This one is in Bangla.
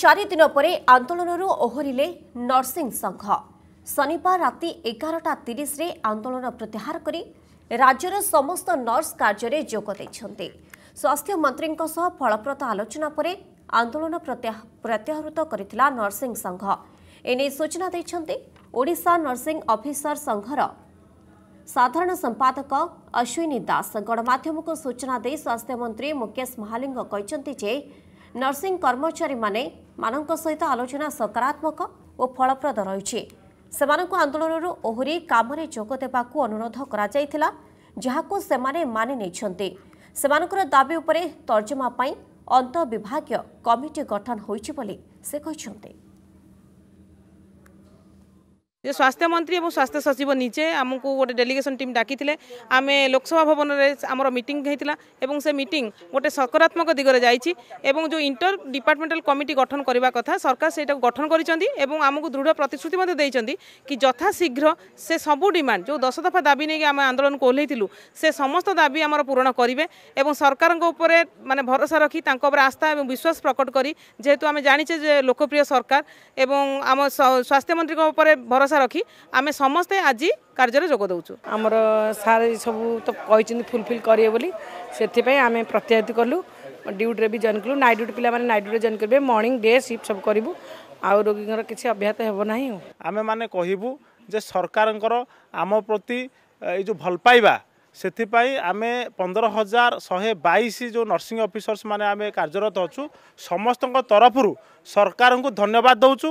ଚାରିଦିନ ପରେ ଆନ୍ଦୋଳନରୁ ଓହରିଲେ ନର୍ସିଂ ସଂଘ ଶନିବାର ରାତି ଏଗାରଟା ତିରିଶରେ ଆନ୍ଦୋଳନ ପ୍ରତ୍ୟାହାର କରି ରାଜ୍ୟର ସମସ୍ତ ନର୍ସ କାର୍ଯ୍ୟରେ ଯୋଗ ଦେଇଛନ୍ତି ସ୍ୱାସ୍ଥ୍ୟମନ୍ତ୍ରୀଙ୍କ ସହ ଫଳପ୍ରଦ ଆଲୋଚନା ପରେ ଆନ୍ଦୋଳନ ପ୍ରତ୍ୟାହୃତ କରିଥିଲା ନର୍ସିଂ ସଂଘ ଏନେଇ ସୂଚନା ଦେଇଛନ୍ତି ଓଡ଼ିଶା ନର୍ସିଂ ଅଫିସର ସଂଘର ସାଧାରଣ ସମ୍ପାଦକ ଅଶ୍ୱିନୀ ଦାସ ଗଣମାଧ୍ୟମକୁ ସୂଚନା ଦେଇ ସ୍ୱାସ୍ଥ୍ୟମନ୍ତ୍ରୀ ମୁକେଶ ମହାଲିଙ୍ଗ କହିଛନ୍ତି ଯେ ନର୍ସିଂ କର୍ମଚାରୀମାନେ ମାନଙ୍କ ସହିତ ଆଲୋଚନା ସକାରାତ୍ମକ ଓ ଫଳପ୍ରଦ ରହିଛି ସେମାନଙ୍କୁ ଆନ୍ଦୋଳନରୁ ଓହରି କାମରେ ଯୋଗ ଦେବାକୁ ଅନୁରୋଧ କରାଯାଇଥିଲା ଯାହାକୁ ସେମାନେ ମାନି ନେଇଛନ୍ତି ସେମାନଙ୍କର ଦାବି ଉପରେ ତର୍ଜମା ପାଇଁ ଅନ୍ତଃବିଭାଗୀୟ କମିଟି ଗଠନ ହୋଇଛି ବୋଲି ସେ କହିଛନ୍ତି যে স্বাস্থ্য মন্ত্রী এবং স্বাস্থ্য সচিব নিজে আমি গোটে ডেলিগেসন টিম ডাকিলে আমি লোকসভা ভবনরে আমার মিটিং হয়েছিল এবং সে মিটিং গোটে সকারাৎমক দিগরে যাইছি এবং যে ইন্টর ডিপার্টমেন্টাল কমিটি গঠন করা কথা সরকার সেটা গঠন করেছেন এবং আমি দৃঢ় প্রতিশ্রুতি দিয়েছেন কি যথাশীঘ্র সে সবু ডিমান্ড যে দশ দফা দাবি নিয়ে আমি আন্দোলনকে ওহ্লাইলু সে সমস্ত দাবি আমার পূরণ করবে এবং সরকার উপরে মানে ভরসা রাখি তাঁর উপরে আস্থা এবং বিশ্বাস প্রকট করি যেহেতু আমি জাঁচে যে লোকপ্রিয় সরকার এবং আমার স্বাস্থ্যমন্ত্রী উপরে ভরসা আশা রাখি আমি সমস্তে আজি କାର୍ଯ୍ୟରେ ଯୋଗ ଦେଉଛୁ ଆମର ସାର୍ ସବୁ ତ କହିଛନ୍ତି ଫୁଲଫିଲ୍ କରିବେ ବୋଲି ସେଥିପାଇଁ ଆମେ ପ୍ରତ୍ୟାୟିତ କଲୁ ଡ୍ୟୁଟିରେ ବି ଜଏନ୍ କଲୁ ନାଇଟ୍ ଡ୍ୟୁଟି ପିଲାମାନେ ନାଇଟ୍ ଡ୍ୟୁଟିରେ ଜଏନ୍ କରିବେ ମର୍ଣ୍ଣିଂ ଡେ ସିଫ୍ଟ ସବୁ କରିବୁ ଆଉ ରୋଗୀଙ୍କର କିଛି ଅବ୍ୟାହତ ହେବ ନାହିଁ ଆମେମାନେ କହିବୁ ଯେ ସରକାରଙ୍କର ଆମ ପ୍ରତି ଏଇ ଯେଉଁ ଭଲ ପାଇବା ସେଥିପାଇଁ ଆମେ ପନ୍ଦର ହଜାର ଶହେ ବାଇଶ ଯେଉଁ ନର୍ସିଂ ଅଫିସର୍ସ ମାନେ ଆମେ କାର୍ଯ୍ୟରତ ଅଛୁ ସମସ୍ତଙ୍କ ତରଫରୁ ସରକାରଙ୍କୁ ଧନ୍ୟବାଦ ଦେଉଛୁ